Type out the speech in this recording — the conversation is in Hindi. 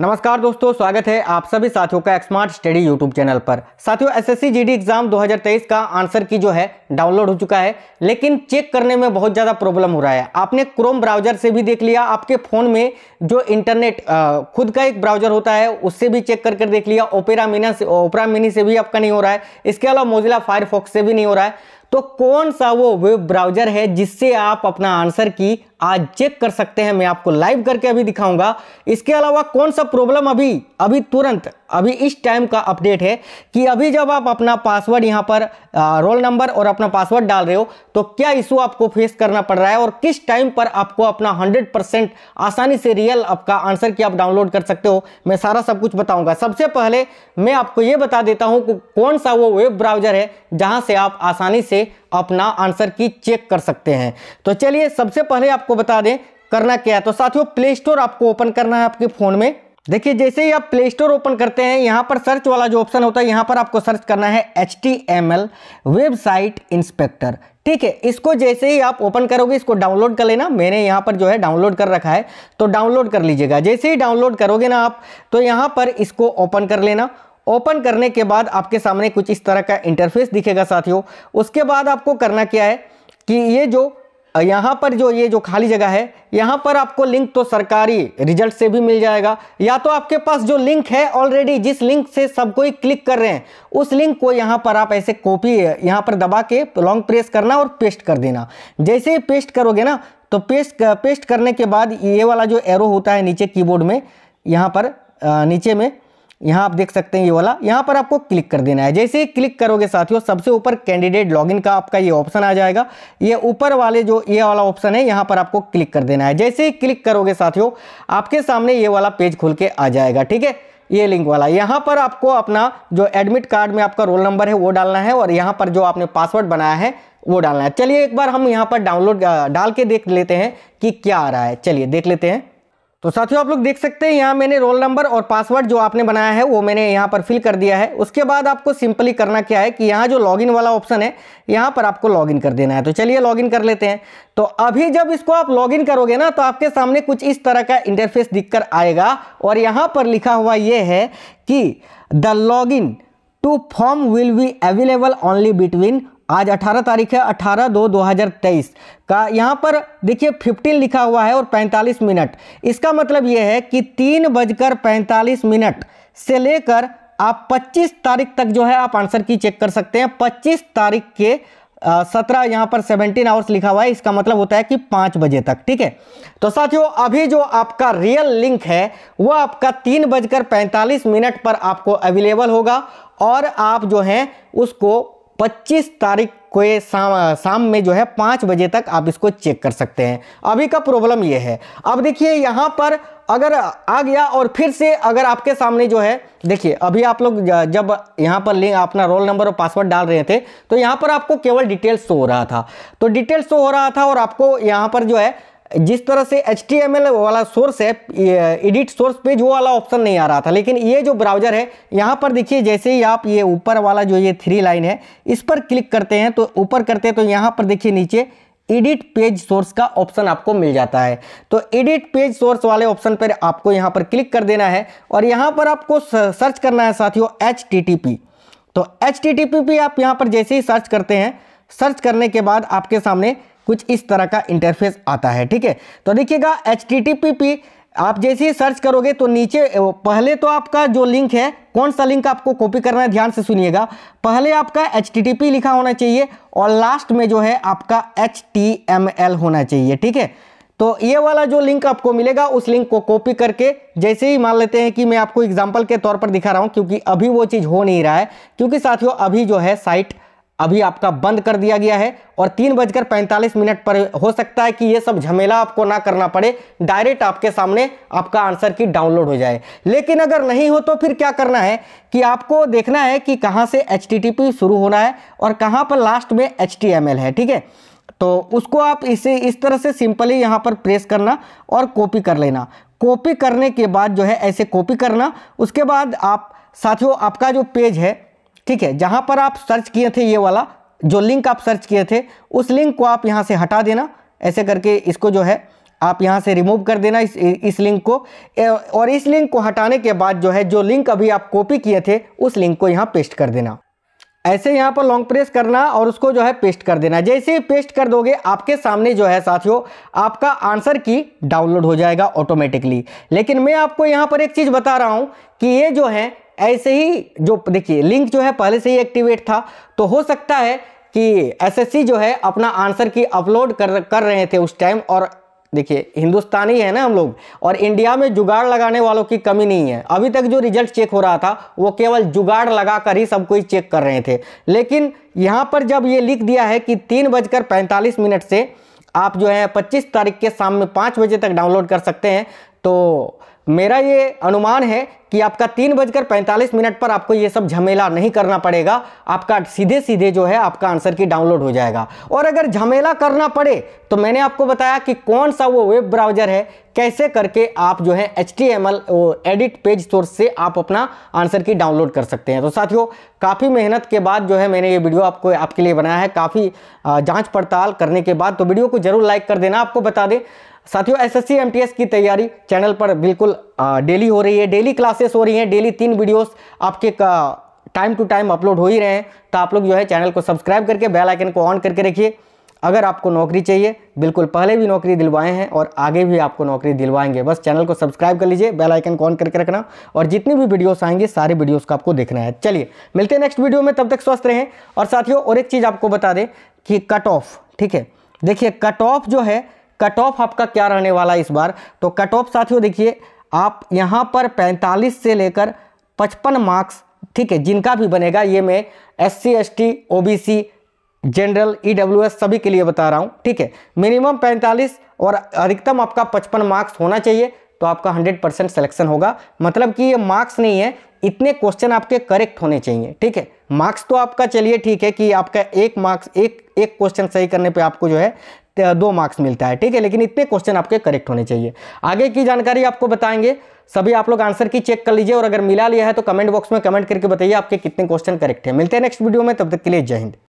नमस्कार दोस्तों स्वागत है आप सभी साथियों का स्मार्ट स्टडी यूट्यूब चैनल पर साथियों एसएससी जीडी एग्जाम 2023 का आंसर की जो है डाउनलोड हो चुका है लेकिन चेक करने में बहुत ज़्यादा प्रॉब्लम हो रहा है आपने क्रोम ब्राउजर से भी देख लिया आपके फ़ोन में जो इंटरनेट खुद का एक ब्राउजर होता है उससे भी चेक कर कर देख लिया ओपेरा मिना से ओपरा मिनी से भी आपका नहीं हो रहा है इसके अलावा मोजिला फायरफॉक्स से भी नहीं हो रहा है तो कौन सा वो वेब ब्राउजर है जिससे आप अपना आंसर की आज चेक कर सकते हैं मैं आपको लाइव करके अभी दिखाऊंगा इसके अलावा कौन सा प्रॉब्लम अभी अभी तुरंत अभी इस टाइम का अपडेट है कि अभी जब आप अपना पासवर्ड यहाँ पर आ, रोल नंबर और अपना पासवर्ड डाल रहे हो तो क्या इशू आपको फेस करना पड़ रहा है और किस टाइम पर आपको अपना हंड्रेड आसानी से रियल आपका आंसर की आप डाउनलोड कर सकते हो मैं सारा सब कुछ बताऊंगा सबसे पहले मैं आपको ये बता देता हूँ कौन सा वो वेब ब्राउजर है जहाँ से आप आसानी से अपना आंसर की चेक कर सकते हैं तो चलिए सबसे पहले आपको बता दें करना क्या है तो साथियों प्ले स्टोर आपको ओपन करना है आपके फ़ोन में देखिए जैसे ही आप प्ले स्टोर ओपन करते हैं यहाँ पर सर्च वाला जो ऑप्शन होता है यहाँ पर आपको सर्च करना है एच वेबसाइट इंस्पेक्टर ठीक है इसको जैसे ही आप ओपन करोगे इसको डाउनलोड कर लेना मैंने यहाँ पर जो है डाउनलोड कर रखा है तो डाउनलोड कर लीजिएगा जैसे ही डाउनलोड करोगे ना आप तो यहाँ पर इसको ओपन कर लेना ओपन करने के बाद आपके सामने कुछ इस तरह का इंटरफेस दिखेगा साथियों उसके बाद आपको करना क्या है कि ये जो यहाँ पर जो ये जो खाली जगह है यहाँ पर आपको लिंक तो सरकारी रिजल्ट से भी मिल जाएगा या तो आपके पास जो लिंक है ऑलरेडी जिस लिंक से सब कोई क्लिक कर रहे हैं उस लिंक को यहाँ पर आप ऐसे कॉपी यहाँ पर दबा के लॉन्ग प्रेस करना और पेस्ट कर देना जैसे ही पेस्ट करोगे ना तो पेस्ट पेस्ट करने के बाद ये वाला जो एरो होता है नीचे कीबोर्ड में यहाँ पर नीचे में यहाँ आप देख सकते हैं ये वाला यहाँ पर आपको क्लिक कर देना है जैसे ही क्लिक करोगे साथियों सबसे ऊपर कैंडिडेट लॉगिन का आपका ये ऑप्शन आ जाएगा ये ऊपर वाले जो ये वाला ऑप्शन है यहाँ पर आपको क्लिक कर देना है जैसे ही क्लिक करोगे साथियों आपके सामने ये वाला पेज खुल के आ जाएगा ठीक है ये लिंक वाला यहाँ पर आपको अपना जो एडमिट कार्ड में आपका रोल नंबर है वो डालना है और यहाँ पर जो आपने पासवर्ड बनाया है वो डालना है चलिए एक बार हम यहाँ पर डाउनलोड डाल के देख लेते हैं कि क्या आ रहा है चलिए देख लेते हैं तो साथियों आप लोग देख सकते हैं यहाँ मैंने रोल नंबर और पासवर्ड जो आपने बनाया है वो मैंने यहाँ पर फिल कर दिया है उसके बाद आपको सिंपली करना क्या है कि यहाँ जो लॉगिन वाला ऑप्शन है यहाँ पर आपको लॉगिन कर देना है तो चलिए लॉगिन कर लेते हैं तो अभी जब इसको आप लॉगिन करोगे ना तो आपके सामने कुछ इस तरह का इंटरफेस दिख कर आएगा और यहाँ पर लिखा हुआ ये है कि the login to form will be available only between आज 18 तारीख है 18 दो 2023 का यहाँ पर देखिए 15 लिखा हुआ है और 45 मिनट इसका मतलब ये है कि तीन बजकर पैंतालीस मिनट से लेकर आप 25 तारीख तक जो है आप आंसर की चेक कर सकते हैं 25 तारीख के सत्रह यहाँ पर सेवनटीन आवर्स लिखा हुआ है इसका मतलब होता है कि पाँच बजे तक ठीक है तो साथियों अभी जो आपका रियल लिंक है वो आपका तीन बजकर पैंतालीस मिनट पर आपको अवेलेबल होगा और आप जो हैं उसको 25 तारीख को शाम शाम में जो है पाँच बजे तक आप इसको चेक कर सकते हैं अभी का प्रॉब्लम ये है अब देखिए यहाँ पर अगर आ गया और फिर से अगर आपके सामने जो है देखिए अभी आप लोग जब यहाँ पर लिंक अपना रोल नंबर और पासवर्ड डाल रहे थे तो यहाँ पर आपको केवल डिटेल शो हो रहा था तो डिटेल शो हो रहा था और आपको यहाँ पर जो है जिस तरह से एच वाला सोर्स है एडिट सोर्स पेज वो वाला ऑप्शन नहीं आ रहा था लेकिन ये जो ब्राउज़र है यहाँ पर देखिए जैसे ही आप ये ऊपर वाला जो ये थ्री लाइन है इस पर क्लिक करते हैं तो ऊपर करते हैं तो यहाँ पर देखिए नीचे एडिट पेज सोर्स का ऑप्शन आपको मिल जाता है तो एडिट पेज सोर्स वाले ऑप्शन पर आपको यहाँ पर क्लिक कर देना है और यहाँ पर आपको सर्च करना है साथियों एच तो एच आप यहाँ पर जैसे ही सर्च करते हैं सर्च करने के बाद आपके सामने कुछ इस तरह का इंटरफेस आता है ठीक है तो देखिएगा एच टी आप जैसे ही सर्च करोगे तो नीचे पहले तो आपका जो लिंक है कौन सा लिंक आपको कॉपी करना है ध्यान से सुनिएगा पहले आपका एच लिखा होना चाहिए और लास्ट में जो है आपका एच होना चाहिए ठीक है तो ये वाला जो लिंक आपको मिलेगा उस लिंक को कॉपी करके जैसे ही मान लेते हैं कि मैं आपको एग्जाम्पल के तौर पर दिखा रहा हूँ क्योंकि अभी वो चीज़ हो नहीं रहा है क्योंकि साथियों अभी जो है साइट अभी आपका बंद कर दिया गया है और तीन बजकर पैंतालीस मिनट पर हो सकता है कि ये सब झमेला आपको ना करना पड़े डायरेक्ट आपके सामने आपका आंसर की डाउनलोड हो जाए लेकिन अगर नहीं हो तो फिर क्या करना है कि आपको देखना है कि कहाँ से एच शुरू होना है और कहाँ पर लास्ट में एच है ठीक है तो उसको आप इसे इस तरह से सिंपली यहाँ पर प्रेस करना और कॉपी कर लेना कॉपी करने के बाद जो है ऐसे कॉपी करना उसके बाद आप साथियों आपका जो पेज है ठीक है जहाँ पर आप सर्च किए थे ये वाला जो लिंक आप सर्च किए थे उस लिंक को आप यहाँ से हटा देना ऐसे करके इसको जो है आप यहाँ से रिमूव कर देना इस इस लिंक को और इस लिंक को हटाने के बाद जो है जो लिंक अभी आप कॉपी किए थे उस लिंक को यहाँ पेस्ट कर देना ऐसे यहाँ पर लॉन्ग प्रेस करना और उसको जो है पेस्ट कर देना जैसे ही पेस्ट कर दोगे आपके सामने जो है साथियों आपका आंसर की डाउनलोड हो जाएगा ऑटोमेटिकली लेकिन मैं आपको यहाँ पर एक चीज़ बता रहा हूँ कि ये जो है ऐसे ही जो देखिए लिंक जो है पहले से ही एक्टिवेट था तो हो सकता है कि एसएससी जो है अपना आंसर की अपलोड कर कर रहे थे उस टाइम और देखिए हिंदुस्तानी है ना हम लोग और इंडिया में जुगाड़ लगाने वालों की कमी नहीं है अभी तक जो रिजल्ट चेक हो रहा था वो केवल जुगाड़ लगा कर ही सब कोई चेक कर रहे थे लेकिन यहाँ पर जब ये लिख दिया है कि तीन बजकर पैंतालीस मिनट से आप जो है पच्चीस तारीख के शाम में पाँच बजे तक डाउनलोड कर सकते हैं तो मेरा ये अनुमान है कि आपका तीन बजकर पैंतालीस मिनट पर आपको ये सब झमेला नहीं करना पड़ेगा आपका सीधे सीधे जो है आपका आंसर की डाउनलोड हो जाएगा और अगर झमेला करना पड़े तो मैंने आपको बताया कि कौन सा वो वेब ब्राउज़र है कैसे करके आप जो है H T edit page source से आप अपना आंसर की डाउनलोड कर सकते हैं तो साथियों काफ़ी मेहनत के बाद जो है मैंने ये वीडियो आपको आपके लिए बनाया है काफ़ी जाँच पड़ताल करने के बाद तो वीडियो को ज़रूर लाइक कर देना आपको बता दें साथियों एसएससी एमटीएस की तैयारी चैनल पर बिल्कुल डेली हो रही है डेली क्लासेस हो रही हैं डेली तीन वीडियोस आपके टाइम टू टाइम अपलोड हो ही रहे हैं तो आप लोग जो है चैनल को सब्सक्राइब करके बेल आइकन को ऑन करके रखिए अगर आपको नौकरी चाहिए बिल्कुल पहले भी नौकरी दिलवाए हैं और आगे भी आपको नौकरी दिलवाएंगे बस चैनल को सब्सक्राइब कर लीजिए बेल आइकन को ऑन करके रखना और जितनी भी वीडियोस आएंगे सारे वीडियोस का आपको देखना है चलिए मिलते हैं नेक्स्ट वीडियो में तब तक स्वस्थ रहें और साथियों और एक चीज़ आपको बता दें कि कट ऑफ ठीक है देखिए कट ऑफ जो है कट ऑफ आपका क्या रहने वाला है इस बार तो कट ऑफ साथियों देखिए आप यहाँ पर 45 से लेकर 55 मार्क्स ठीक है जिनका भी बनेगा ये मैं S C S T O B C general E सभी के लिए बता रहा हूँ ठीक है मिनिमम 45 और अधिकतम आपका 55 मार्क्स होना चाहिए तो आपका 100 परसेंट सेलेक्शन होगा मतलब कि ये मार्क्स नहीं है इतने क्वेश्चन आपके करेक्ट होने चाहिए ठीक है मार्क्स तो आपका चलिए ठीक है कि आपका एक मार्क्स एक एक क्वेश्चन सही करने पे आपको जो है दो मार्क्स मिलता है ठीक है लेकिन इतने क्वेश्चन आपके करेक्ट होने चाहिए आगे की जानकारी आपको बताएंगे सभी आप लोग आंसर की चेक कर लीजिए और अगर मिला लिया है तो कमेंट बॉक्स में कमेंट करके बताइए आपके कितने क्वेश्चन करेक्ट है मिलते हैं नेक्स्ट वीडियो में तब तक के लिए जय हिंद